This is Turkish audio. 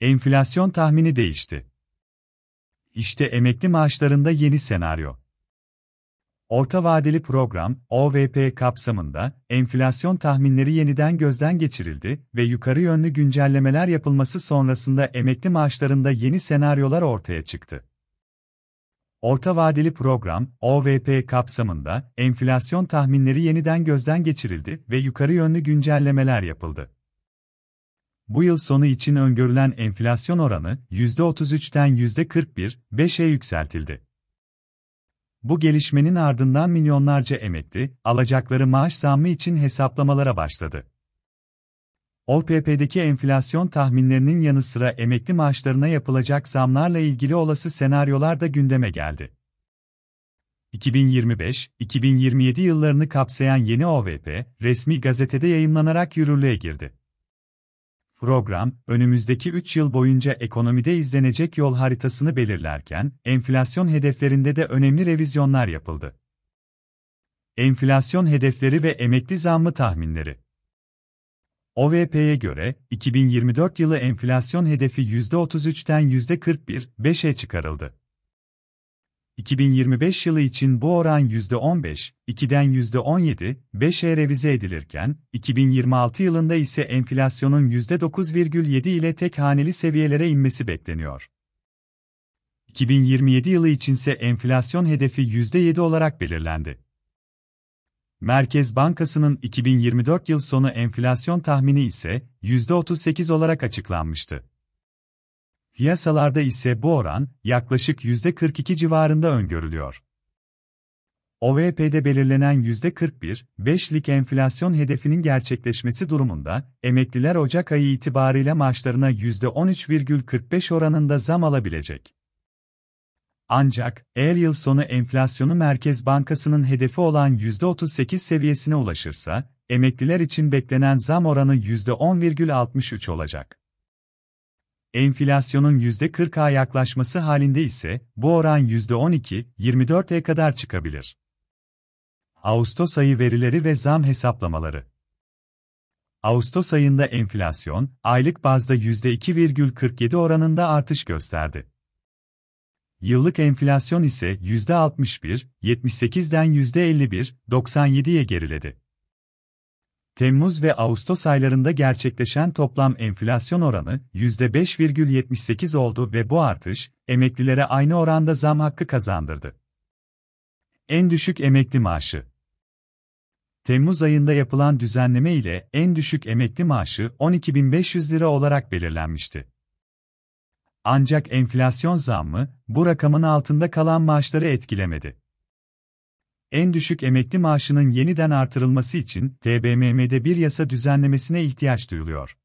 Enflasyon tahmini değişti. İşte emekli maaşlarında yeni senaryo. Orta vadeli program OVP kapsamında enflasyon tahminleri yeniden gözden geçirildi ve yukarı yönlü güncellemeler yapılması sonrasında emekli maaşlarında yeni senaryolar ortaya çıktı. Orta vadeli program OVP kapsamında enflasyon tahminleri yeniden gözden geçirildi ve yukarı yönlü güncellemeler yapıldı bu yıl sonu için öngörülen enflasyon oranı %33'ten %41,5'e yükseltildi. Bu gelişmenin ardından milyonlarca emekli, alacakları maaş zammı için hesaplamalara başladı. OPP'deki enflasyon tahminlerinin yanı sıra emekli maaşlarına yapılacak zamlarla ilgili olası senaryolar da gündeme geldi. 2025-2027 yıllarını kapsayan yeni OVP, resmi gazetede yayımlanarak yürürlüğe girdi. Program, önümüzdeki 3 yıl boyunca ekonomide izlenecek yol haritasını belirlerken, enflasyon hedeflerinde de önemli revizyonlar yapıldı. Enflasyon hedefleri ve emekli zammı tahminleri OVP'ye göre, 2024 yılı enflasyon hedefi %33'ten %41,5'e çıkarıldı. 2025 yılı için bu oran %15, 2'den %17, 5'e revize edilirken, 2026 yılında ise enflasyonun %9,7 ile tek haneli seviyelere inmesi bekleniyor. 2027 yılı içinse enflasyon hedefi %7 olarak belirlendi. Merkez Bankası'nın 2024 yıl sonu enflasyon tahmini ise %38 olarak açıklanmıştı. Piyasalarda ise bu oran yaklaşık %42 civarında öngörülüyor. OVP'de belirlenen %41,5'lik enflasyon hedefinin gerçekleşmesi durumunda, emekliler Ocak ayı itibariyle maaşlarına %13,45 oranında zam alabilecek. Ancak, eğer yıl sonu enflasyonu Merkez Bankası'nın hedefi olan %38 seviyesine ulaşırsa, emekliler için beklenen zam oranı %10,63 olacak. Enflasyonun %40'a yaklaşması halinde ise bu oran %12-24'e kadar çıkabilir. Ağustos ayı verileri ve zam hesaplamaları Ağustos ayında enflasyon, aylık bazda %2,47 oranında artış gösterdi. Yıllık enflasyon ise %61, 78'den %51, 97'ye geriledi. Temmuz ve Ağustos aylarında gerçekleşen toplam enflasyon oranı %5,78 oldu ve bu artış, emeklilere aynı oranda zam hakkı kazandırdı. En düşük emekli maaşı Temmuz ayında yapılan düzenleme ile en düşük emekli maaşı 12.500 lira olarak belirlenmişti. Ancak enflasyon zammı, bu rakamın altında kalan maaşları etkilemedi en düşük emekli maaşının yeniden artırılması için TBMM'de bir yasa düzenlemesine ihtiyaç duyuluyor.